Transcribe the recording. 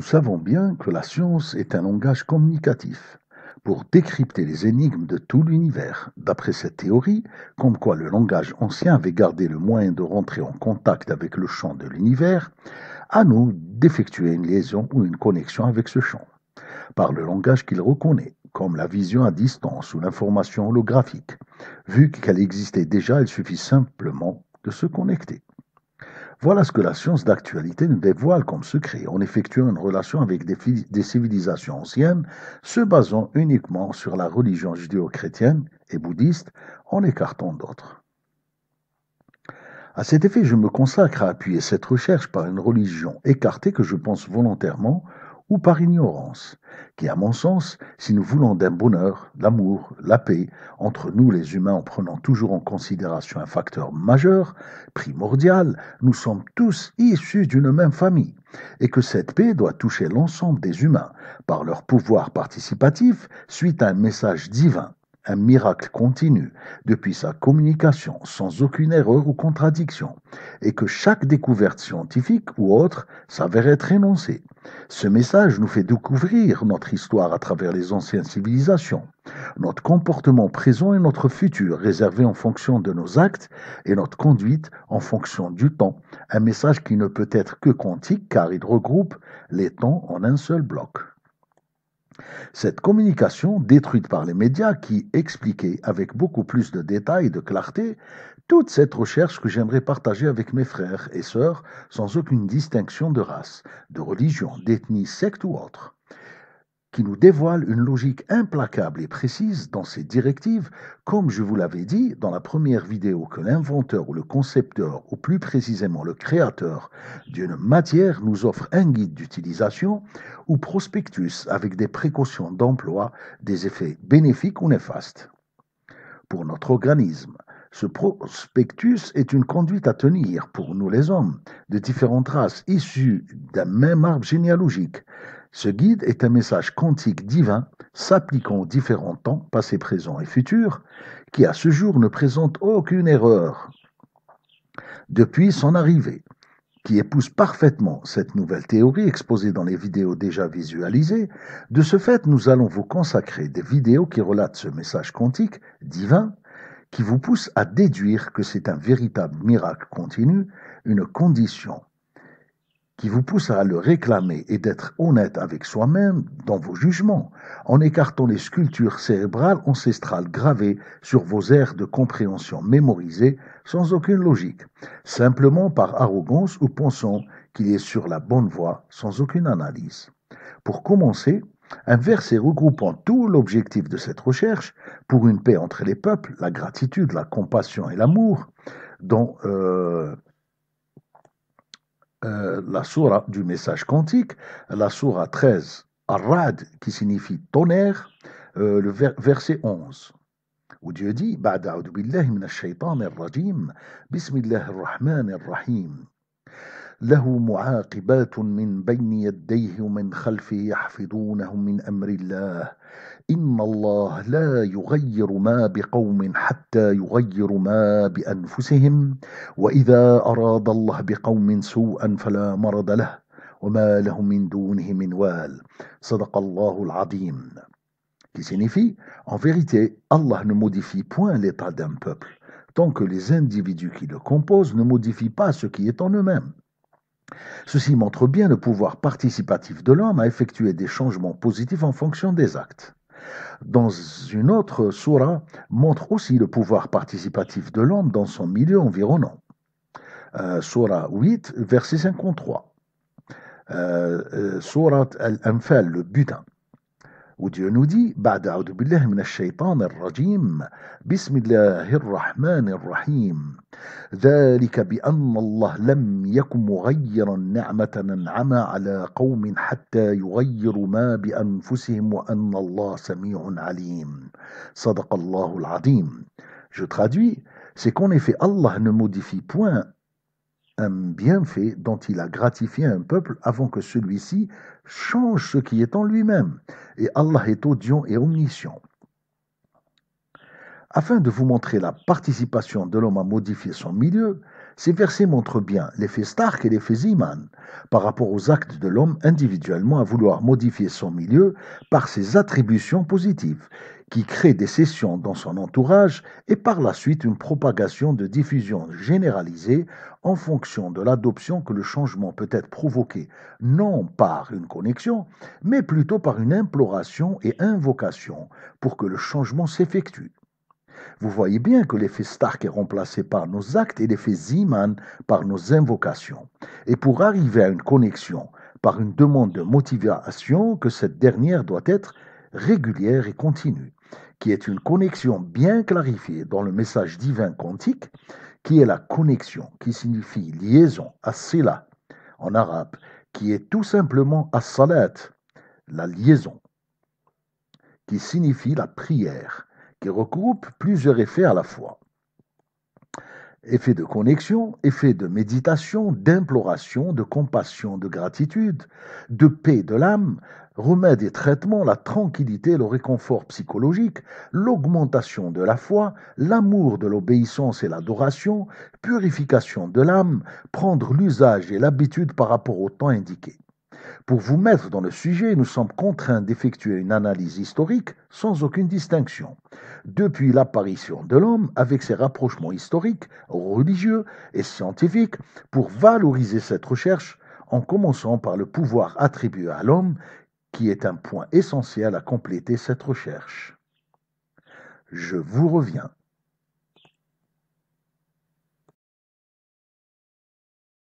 Nous savons bien que la science est un langage communicatif pour décrypter les énigmes de tout l'univers. D'après cette théorie, comme quoi le langage ancien avait gardé le moyen de rentrer en contact avec le champ de l'univers, à nous d'effectuer une liaison ou une connexion avec ce champ, par le langage qu'il reconnaît, comme la vision à distance ou l'information holographique. Vu qu'elle existait déjà, il suffit simplement de se connecter. Voilà ce que la science d'actualité nous dévoile comme secret en effectuant une relation avec des, civilisations anciennes se basant uniquement sur la religion judéo-chrétienne et bouddhiste en écartant d'autres. À cet effet, je me consacre à appuyer cette recherche par une religion écartée que je pense volontairement ou par ignorance, qui, à mon sens, si nous voulons d'un bonheur, l'amour, la paix, entre nous les humains en prenant toujours en considération un facteur majeur, primordial, nous sommes tous issus d'une même famille, et que cette paix doit toucher l'ensemble des humains, par leur pouvoir participatif, suite à un message divin, un miracle continu depuis sa communication sans aucune erreur ou contradiction, et que chaque découverte scientifique ou autre s'avère être énoncée. Ce message nous fait découvrir notre histoire à travers les anciennes civilisations, notre comportement présent et notre futur réservé en fonction de nos actes et notre conduite en fonction du temps, un message qui ne peut être que quantique car il regroupe les temps en un seul bloc. Cette communication, détruite par les médias qui expliquait avec beaucoup plus de détails et de clarté toute cette recherche que j'aimerais partager avec mes frères et sœurs sans aucune distinction de race, de religion, d'ethnie, secte ou autre qui nous dévoile une logique implacable et précise dans ses directives, comme je vous l'avais dit dans la première vidéo que l'inventeur ou le concepteur, ou plus précisément le créateur d'une matière nous offre un guide d'utilisation ou prospectus avec des précautions d'emploi, des effets bénéfiques ou néfastes. Pour notre organisme, ce prospectus est une conduite à tenir pour nous les hommes de différentes races issues d'un même arbre généalogique, ce guide est un message quantique divin s'appliquant aux différents temps, passé, présent et futur, qui à ce jour ne présente aucune erreur. Depuis son arrivée, qui épouse parfaitement cette nouvelle théorie exposée dans les vidéos déjà visualisées, de ce fait nous allons vous consacrer des vidéos qui relatent ce message quantique divin qui vous pousse à déduire que c'est un véritable miracle continu, une condition qui vous pousse à le réclamer et d'être honnête avec soi-même dans vos jugements, en écartant les sculptures cérébrales ancestrales gravées sur vos aires de compréhension mémorisées sans aucune logique, simplement par arrogance ou pensant qu'il est sur la bonne voie sans aucune analyse. Pour commencer, un verset regroupant tout l'objectif de cette recherche, pour une paix entre les peuples, la gratitude, la compassion et l'amour, dont euh, la sourate du message quantique, la sourate 13, Arrad, qui signifie tonnerre, euh, le verset 11 où Dieu dit rajim, bismillahir rahmanir rahim. له معاقبات من بين يديه ومن خلفه يحفظونه من امر الله ان الله لا يغير ما بقوم حتى يغير ما بانفسهم واذا اراد الله بقوم سوءا فلا مرد له وما له من دونه من وال صدق الله العظيم qui signifie en vérité Allah ne modifie point l'état d'un peuple tant que les individus qui le composent ne modifient pas ce qui est en eux-mêmes Ceci montre bien le pouvoir participatif de l'homme à effectuer des changements positifs en fonction des actes. Dans une autre surah, montre aussi le pouvoir participatif de l'homme dans son milieu environnant. Euh, 8, verset 53. Euh, euh Al-Anfal, le butin. وديونودي بعد أعوذ بالله من الشيطان الرجيم بسم الله الرحمن الرحيم ذلك بأن الله لم يكن مغيرا نعمة أنعم على قوم حتى يغيروا ما بأنفسهم وأن الله سميع عليم صدق الله العظيم Je traduis, c'est qu'en effet Allah ne modifie point un bienfait dont il a gratifié un peuple avant que celui-ci change ce qui est en lui-même. Et Allah est audient et omniscient. Afin de vous montrer la participation de l'homme à modifier son milieu, ces versets montrent bien l'effet Stark et l'effet Zeeman par rapport aux actes de l'homme individuellement à vouloir modifier son milieu par ses attributions positives, qui créent des sessions dans son entourage et par la suite une propagation de diffusion généralisée en fonction de l'adoption que le changement peut être provoqué non par une connexion, mais plutôt par une imploration et invocation pour que le changement s'effectue. Vous voyez bien que l'effet Stark est remplacé par nos actes et l'effet Ziman par nos invocations. Et pour arriver à une connexion par une demande de motivation, que cette dernière doit être régulière et continue, qui est une connexion bien clarifiée dans le message divin quantique, qui est la connexion, qui signifie liaison, as-sila en arabe, qui est tout simplement as-salat, la liaison, qui signifie la prière qui regroupe plusieurs effets à la fois. Effet de connexion, effet de méditation, d'imploration, de compassion, de gratitude, de paix de l'âme, remède et traitement, la tranquillité, le réconfort psychologique, l'augmentation de la foi, l'amour de l'obéissance et l'adoration, purification de l'âme, prendre l'usage et l'habitude par rapport au temps indiqué. Pour vous mettre dans le sujet, nous sommes contraints d'effectuer une analyse historique sans aucune distinction. Depuis l'apparition de l'homme, avec ses rapprochements historiques, religieux et scientifiques, pour valoriser cette recherche, en commençant par le pouvoir attribué à l'homme, qui est un point essentiel à compléter cette recherche. Je vous reviens.